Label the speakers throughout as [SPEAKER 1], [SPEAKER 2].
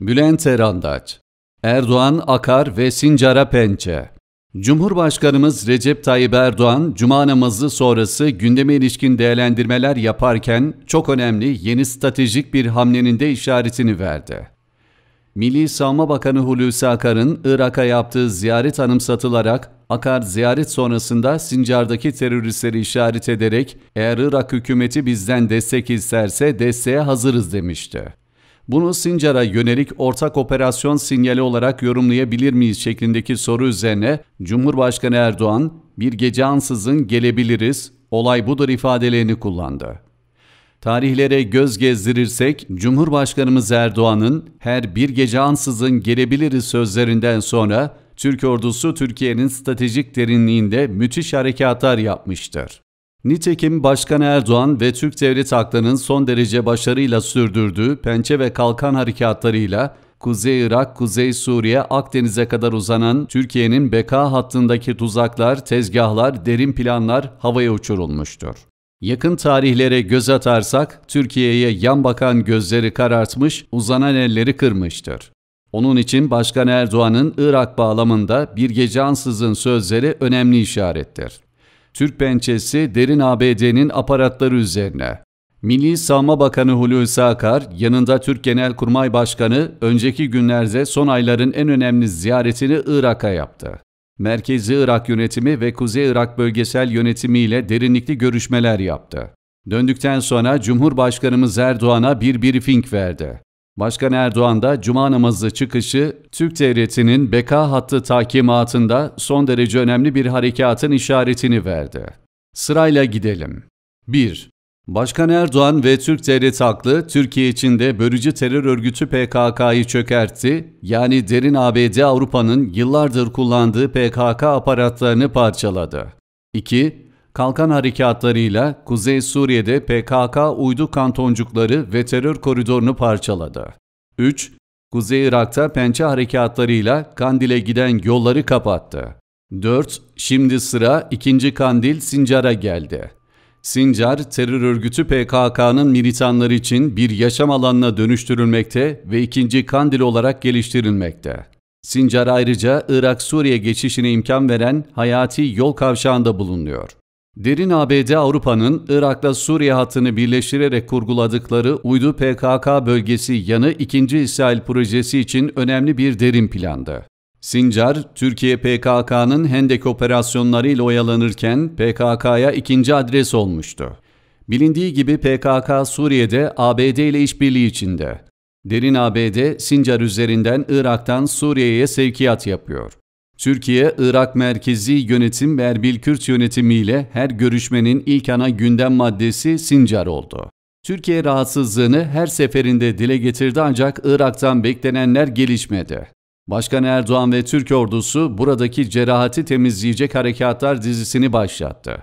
[SPEAKER 1] Bülent Erandaç, Erdoğan Akar ve Sincara Pençe Cumhurbaşkanımız Recep Tayyip Erdoğan, Cuma namazı sonrası gündeme ilişkin değerlendirmeler yaparken çok önemli yeni stratejik bir hamlenin de işaretini verdi. Milli Savunma Bakanı Hulusi Akar'ın Irak'a yaptığı ziyaret anımsatılarak, Akar ziyaret sonrasında Sincar'daki teröristleri işaret ederek eğer Irak hükümeti bizden destek isterse desteğe hazırız demişti. Bunu Sincar'a yönelik ortak operasyon sinyali olarak yorumlayabilir miyiz şeklindeki soru üzerine Cumhurbaşkanı Erdoğan bir gece ansızın gelebiliriz, olay budur ifadelerini kullandı. Tarihlere göz gezdirirsek Cumhurbaşkanımız Erdoğan'ın her bir gece ansızın gelebiliriz sözlerinden sonra Türk ordusu Türkiye'nin stratejik derinliğinde müthiş harekatlar yapmıştır. Nitekim Başkan Erdoğan ve Türk Devlet Hakları'nın son derece başarıyla sürdürdüğü pençe ve kalkan harekatlarıyla Kuzey Irak, Kuzey Suriye, Akdeniz'e kadar uzanan Türkiye'nin beka hattındaki tuzaklar, tezgahlar, derin planlar havaya uçurulmuştur. Yakın tarihlere göz atarsak Türkiye'ye yan bakan gözleri karartmış, uzanan elleri kırmıştır. Onun için Başkan Erdoğan'ın Irak bağlamında bir gece ansızın sözleri önemli işarettir. Türk pençesi derin ABD'nin aparatları üzerine. Milli Savunma Bakanı Hulusi Akar, yanında Türk Genelkurmay Başkanı önceki günlerde son ayların en önemli ziyaretini Irak'a yaptı. Merkezi Irak yönetimi ve Kuzey Irak bölgesel yönetimi ile derinlikli görüşmeler yaptı. Döndükten sonra Cumhurbaşkanımız Erdoğan'a bir briefing verdi. Başkan Erdoğan da cuma namazı çıkışı Türk Devleti'nin beka hattı takimatında son derece önemli bir harekatın işaretini verdi. Sırayla gidelim. 1. Başkan Erdoğan ve Türk Devleti haklı Türkiye içinde bölücü terör örgütü PKK'yı çökertti, yani derin ABD Avrupa'nın yıllardır kullandığı PKK aparatlarını parçaladı. 2 kalkan harekatlarıyla Kuzey Suriye'de PKK uydu kantoncukları ve terör koridorunu parçaladı. 3. Kuzey Irak'ta pençe harekatlarıyla Kandil'e giden yolları kapattı. 4. Şimdi sıra 2. Kandil Sincar'a geldi. Sincar, terör örgütü PKK'nın militanları için bir yaşam alanına dönüştürülmekte ve 2. Kandil olarak geliştirilmekte. Sincar ayrıca Irak-Suriye geçişine imkan veren hayati yol kavşağında bulunuyor. Derin ABD Avrupa'nın Irak'la Suriye hattını birleştirerek kurguladıkları uydu PKK bölgesi yanı 2. İsrail projesi için önemli bir derin plandı. Sincar, Türkiye PKK'nın Hendek operasyonlarıyla oyalanırken PKK'ya ikinci adres olmuştu. Bilindiği gibi PKK Suriye'de ABD ile işbirliği içinde. Derin ABD, Sincar üzerinden Irak'tan Suriye'ye sevkiyat yapıyor. Türkiye, Irak merkezi yönetim ve Erbil Kürt yönetimiyle her görüşmenin ilk ana gündem maddesi Sincar oldu. Türkiye rahatsızlığını her seferinde dile getirdi ancak Irak'tan beklenenler gelişmedi. Başkan Erdoğan ve Türk ordusu buradaki cerahati temizleyecek harekatlar dizisini başlattı.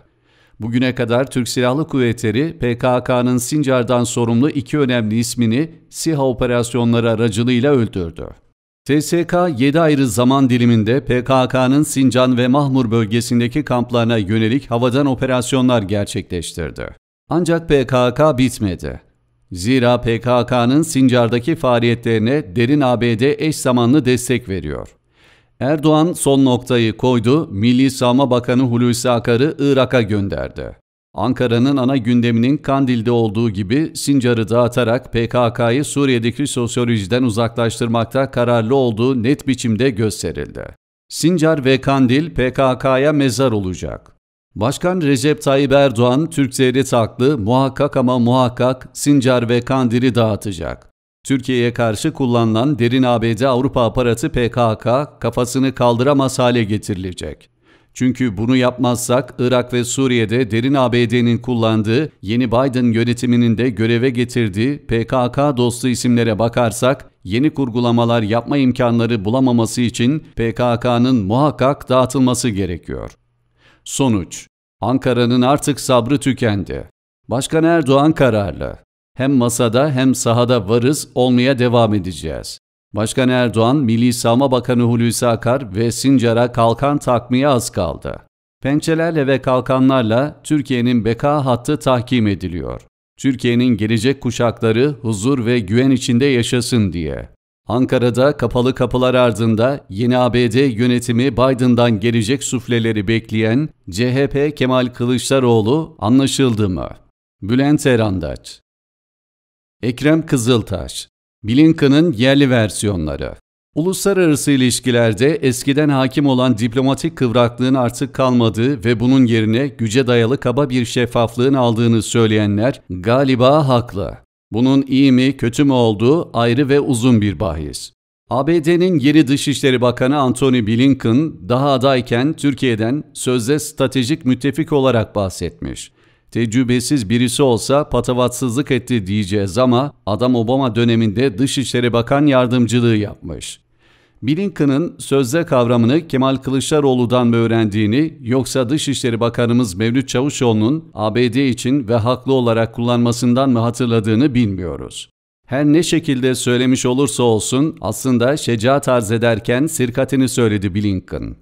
[SPEAKER 1] Bugüne kadar Türk Silahlı Kuvvetleri PKK'nın Sincar'dan sorumlu iki önemli ismini SİHA operasyonları aracılığıyla öldürdü. TSK 7 ayrı zaman diliminde PKK'nın Sincan ve Mahmur bölgesindeki kamplarına yönelik havadan operasyonlar gerçekleştirdi. Ancak PKK bitmedi. Zira PKK'nın Sincar'daki faaliyetlerine derin ABD eş zamanlı destek veriyor. Erdoğan son noktayı koydu, Milli Savunma Bakanı Hulusi Akar'ı Irak'a gönderdi. Ankara'nın ana gündeminin Kandil'de olduğu gibi Sincar'ı dağıtarak PKK'yı Suriye'deki sosyolojiden uzaklaştırmakta kararlı olduğu net biçimde gösterildi. Sincar ve Kandil PKK'ya mezar olacak. Başkan Recep Tayyip Erdoğan, Türk Devlet Aklı muhakkak ama muhakkak Sincar ve Kandil'i dağıtacak. Türkiye'ye karşı kullanılan derin ABD Avrupa aparatı PKK kafasını kaldıramaz hale getirilecek. Çünkü bunu yapmazsak Irak ve Suriye'de derin ABD'nin kullandığı, yeni Biden yönetiminin de göreve getirdiği PKK dostu isimlere bakarsak yeni kurgulamalar yapma imkanları bulamaması için PKK'nın muhakkak dağıtılması gerekiyor. Sonuç Ankara'nın artık sabrı tükendi. Başkan Erdoğan kararlı. Hem masada hem sahada varız olmaya devam edeceğiz. Başkan Erdoğan, Milli Savunma Bakanı Hulusi Akar ve Sincar'a kalkan takmaya az kaldı. Pençelerle ve kalkanlarla Türkiye'nin beka hattı tahkim ediliyor. Türkiye'nin gelecek kuşakları huzur ve güven içinde yaşasın diye. Ankara'da kapalı kapılar ardında yeni ABD yönetimi Biden'dan gelecek sufleleri bekleyen CHP Kemal Kılıçdaroğlu anlaşıldı mı? Bülent Erandaç Ekrem Kızıltaş Blinken'ın yerli versiyonları. Uluslararası ilişkilerde eskiden hakim olan diplomatik kıvraklığın artık kalmadığı ve bunun yerine güce dayalı kaba bir şeffaflığın aldığını söyleyenler galiba haklı. Bunun iyi mi kötü mü olduğu ayrı ve uzun bir bahis. ABD'nin yeni Dışişleri Bakanı Antony Blinken daha adayken Türkiye'den sözde stratejik müttefik olarak bahsetmiş. Tecrübesiz birisi olsa patavatsızlık etti diyeceğiz ama adam Obama döneminde Dışişleri Bakan yardımcılığı yapmış. Blinken'ın sözde kavramını Kemal Kılıçdaroğlu'dan mı öğrendiğini yoksa Dışişleri Bakanımız Mevlüt Çavuşoğlu'nun ABD için ve haklı olarak kullanmasından mı hatırladığını bilmiyoruz. Her ne şekilde söylemiş olursa olsun aslında şecaat arz ederken sirkatini söyledi Blinken.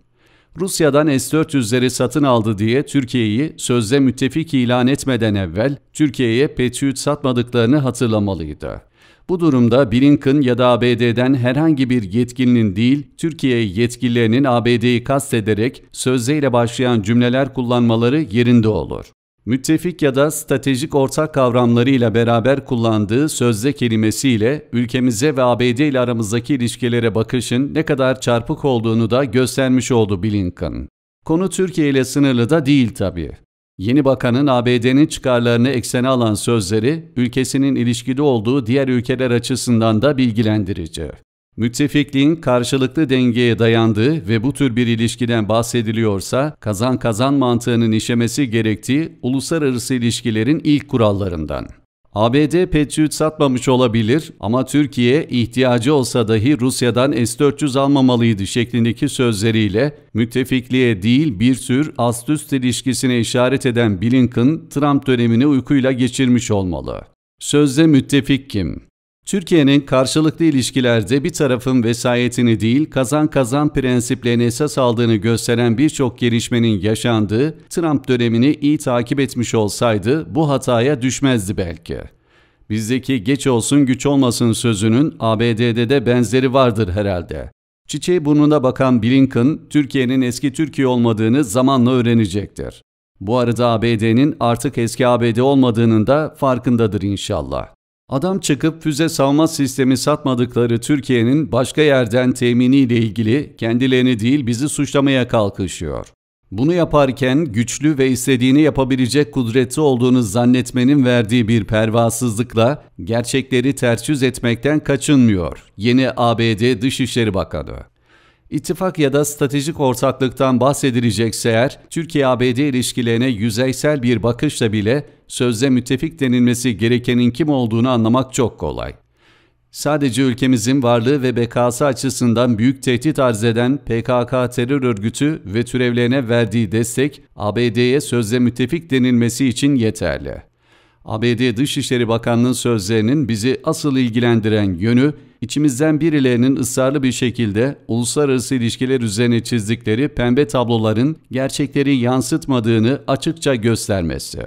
[SPEAKER 1] Rusya'dan S-400'leri satın aldı diye Türkiye'yi sözde müttefik ilan etmeden evvel Türkiye'ye Patriot satmadıklarını hatırlamalıydı. Bu durumda Blinken ya da ABD'den herhangi bir yetkilinin değil, Türkiye yetkililerinin ABD'yi kastederek sözdeyle başlayan cümleler kullanmaları yerinde olur müttefik ya da stratejik ortak kavramlarıyla beraber kullandığı sözde kelimesiyle ülkemize ve ABD ile aramızdaki ilişkilere bakışın ne kadar çarpık olduğunu da göstermiş oldu Blinken. Konu Türkiye ile sınırlı da değil tabii. Yeni bakanın ABD'nin çıkarlarını eksene alan sözleri ülkesinin ilişkide olduğu diğer ülkeler açısından da bilgilendirici. Müttefikliğin karşılıklı dengeye dayandığı ve bu tür bir ilişkiden bahsediliyorsa kazan kazan mantığının işemesi gerektiği uluslararası ilişkilerin ilk kurallarından. ABD Patriot satmamış olabilir ama Türkiye ihtiyacı olsa dahi Rusya'dan S-400 almamalıydı şeklindeki sözleriyle müttefikliğe değil bir tür ast ilişkisine işaret eden Blinken, Trump dönemini uykuyla geçirmiş olmalı. Sözde müttefik kim? Türkiye'nin karşılıklı ilişkilerde bir tarafın vesayetini değil kazan kazan prensiplerine esas aldığını gösteren birçok gelişmenin yaşandığı Trump dönemini iyi takip etmiş olsaydı bu hataya düşmezdi belki. Bizdeki geç olsun güç olmasın sözünün ABD'de de benzeri vardır herhalde. Çiçeği burnuna bakan Blinken, Türkiye'nin eski Türkiye olmadığını zamanla öğrenecektir. Bu arada ABD'nin artık eski ABD olmadığının da farkındadır inşallah. Adam çıkıp füze savunma sistemi satmadıkları Türkiye'nin başka yerden teminiyle ilgili kendilerini değil bizi suçlamaya kalkışıyor. Bunu yaparken güçlü ve istediğini yapabilecek kudreti olduğunu zannetmenin verdiği bir pervasızlıkla gerçekleri ters yüz etmekten kaçınmıyor. Yeni ABD Dışişleri Bakanı İttifak ya da stratejik ortaklıktan bahsedilecekse eğer, Türkiye-ABD ilişkilerine yüzeysel bir bakışla bile sözde müttefik denilmesi gerekenin kim olduğunu anlamak çok kolay. Sadece ülkemizin varlığı ve bekası açısından büyük tehdit arz eden PKK terör örgütü ve türevlerine verdiği destek ABD'ye sözde müttefik denilmesi için yeterli. ABD Dışişleri Bakanlığı sözlerinin bizi asıl ilgilendiren yönü İçimizden birilerinin ısrarlı bir şekilde uluslararası ilişkiler üzerine çizdikleri pembe tabloların gerçekleri yansıtmadığını açıkça göstermesi.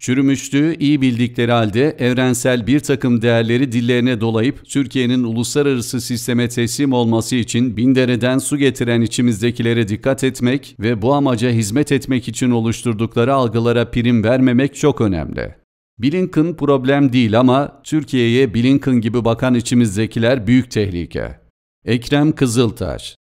[SPEAKER 1] Çürümüşlüğü iyi bildikleri halde evrensel bir takım değerleri dillerine dolayıp Türkiye'nin uluslararası sisteme teslim olması için bin dereden su getiren içimizdekilere dikkat etmek ve bu amaca hizmet etmek için oluşturdukları algılara prim vermemek çok önemli. Blinken problem değil ama Türkiye'ye Blinken gibi bakan içimizdekiler büyük tehlike. Ekrem Kızıltaş